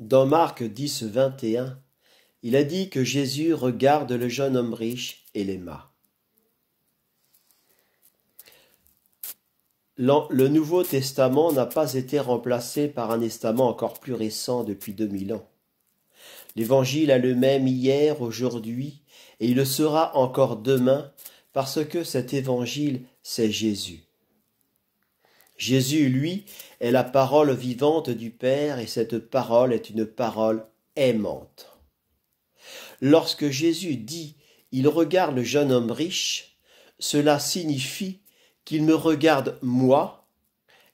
Dans Marc 10, 21, il a dit que Jésus regarde le jeune homme riche et l'aima. Le Nouveau Testament n'a pas été remplacé par un testament encore plus récent depuis 2000 ans. L'Évangile a le même hier, aujourd'hui, et il le sera encore demain, parce que cet Évangile, c'est Jésus. Jésus, lui, est la parole vivante du Père et cette parole est une parole aimante. Lorsque Jésus dit Il regarde le jeune homme riche, cela signifie qu'il me regarde moi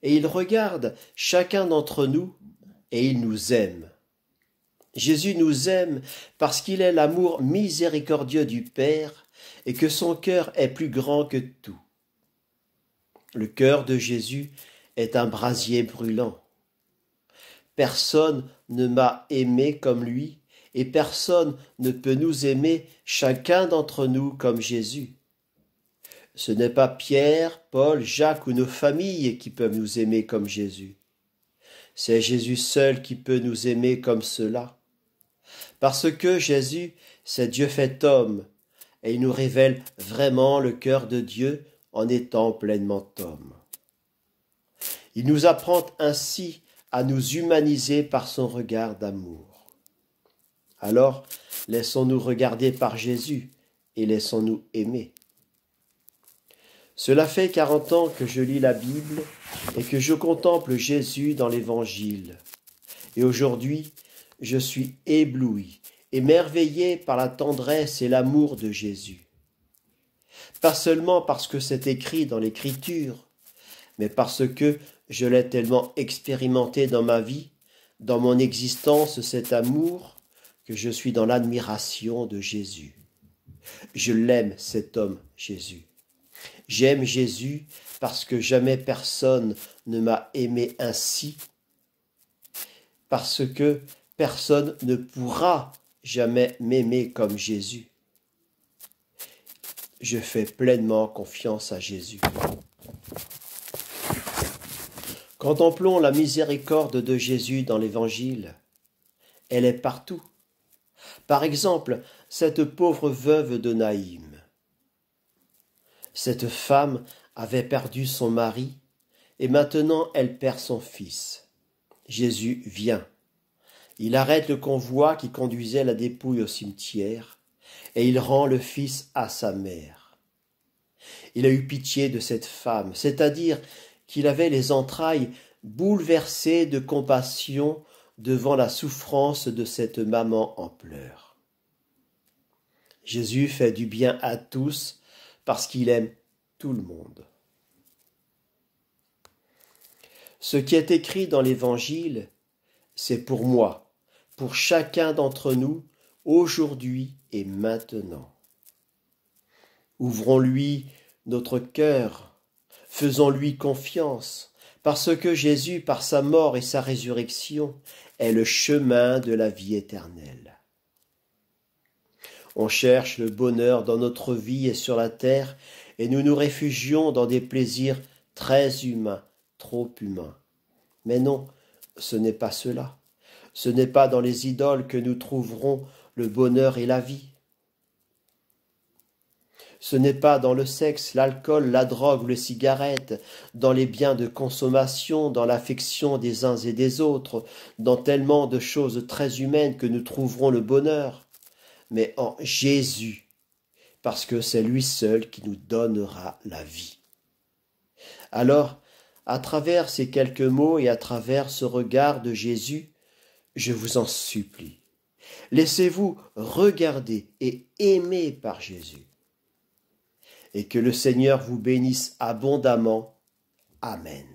et il regarde chacun d'entre nous et il nous aime. Jésus nous aime parce qu'il est l'amour miséricordieux du Père et que son cœur est plus grand que tout. Le cœur de Jésus est un brasier brûlant. Personne ne m'a aimé comme lui, et personne ne peut nous aimer chacun d'entre nous comme Jésus. Ce n'est pas Pierre, Paul, Jacques ou nos familles qui peuvent nous aimer comme Jésus. C'est Jésus seul qui peut nous aimer comme cela. Parce que Jésus, c'est Dieu fait homme, et il nous révèle vraiment le cœur de Dieu en étant pleinement homme. Il nous apprend ainsi à nous humaniser par son regard d'amour. Alors, laissons-nous regarder par Jésus et laissons-nous aimer. Cela fait quarante ans que je lis la Bible et que je contemple Jésus dans l'Évangile. Et aujourd'hui, je suis ébloui, émerveillé par la tendresse et l'amour de Jésus. Pas seulement parce que c'est écrit dans l'écriture, mais parce que je l'ai tellement expérimenté dans ma vie, dans mon existence cet amour, que je suis dans l'admiration de Jésus. Je l'aime, cet homme, Jésus. J'aime Jésus parce que jamais personne ne m'a aimé ainsi, parce que personne ne pourra jamais m'aimer comme Jésus je fais pleinement confiance à Jésus. Contemplons la miséricorde de Jésus dans l'Évangile. Elle est partout. Par exemple, cette pauvre veuve de Naïm. Cette femme avait perdu son mari et maintenant elle perd son fils. Jésus vient. Il arrête le convoi qui conduisait la dépouille au cimetière et il rend le fils à sa mère il a eu pitié de cette femme, c'est-à-dire qu'il avait les entrailles bouleversées de compassion devant la souffrance de cette maman en pleurs. Jésus fait du bien à tous parce qu'il aime tout le monde. Ce qui est écrit dans l'Évangile, c'est pour moi, pour chacun d'entre nous, aujourd'hui et maintenant. Ouvrons-lui notre cœur. Faisons-lui confiance, parce que Jésus, par sa mort et sa résurrection, est le chemin de la vie éternelle. On cherche le bonheur dans notre vie et sur la terre, et nous nous réfugions dans des plaisirs très humains, trop humains. Mais non, ce n'est pas cela. Ce n'est pas dans les idoles que nous trouverons le bonheur et la vie. Ce n'est pas dans le sexe, l'alcool, la drogue, les cigarettes, dans les biens de consommation, dans l'affection des uns et des autres, dans tellement de choses très humaines que nous trouverons le bonheur, mais en Jésus, parce que c'est lui seul qui nous donnera la vie. Alors, à travers ces quelques mots et à travers ce regard de Jésus, je vous en supplie, laissez-vous regarder et aimer par Jésus et que le Seigneur vous bénisse abondamment. Amen.